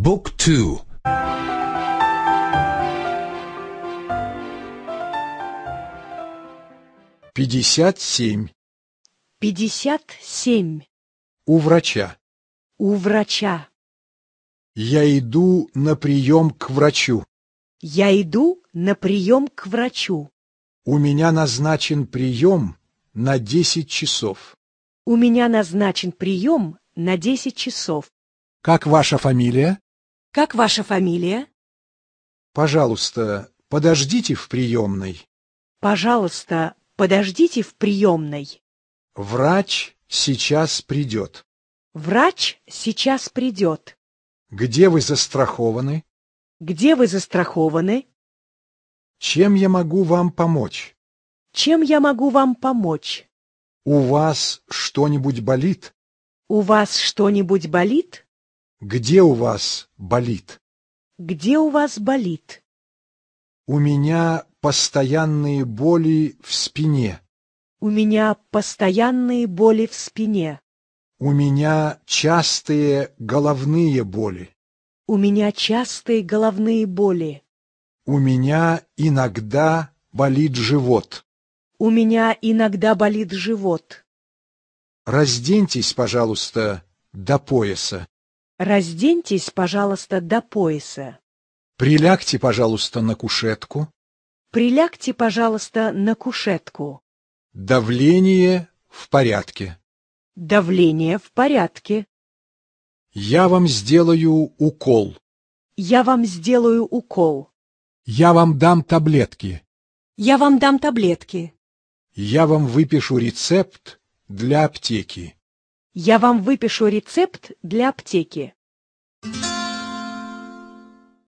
Book 2 57 57 У врача У врача Я иду на прием к врачу Я иду на прием к врачу У меня назначен прием на 10 часов У меня назначен прием на 10 часов Как ваша фамилия? Как ваша фамилия? Пожалуйста, подождите в приемной. Пожалуйста, подождите в приемной. Врач сейчас придет. Врач сейчас придет. Где вы застрахованы? Где вы застрахованы? Чем я могу вам помочь? Чем я могу вам помочь? У вас что-нибудь болит? У вас что-нибудь болит? Где у вас болит? Где у вас болит? У меня постоянные боли в спине. У меня постоянные боли в спине. У меня частые головные боли. У меня частые головные боли. У меня иногда болит живот. У меня иногда болит живот. Разденьтесь, пожалуйста, до пояса. Разденьтесь, пожалуйста, до пояса. Прилягте, пожалуйста, на кушетку. Прилягте, пожалуйста, на кушетку. Давление в порядке. Давление в порядке. Я вам сделаю укол. Я вам сделаю укол. Я вам дам таблетки. Я вам дам таблетки. Я вам выпишу рецепт для аптеки. Я вам выпишу рецепт для аптеки.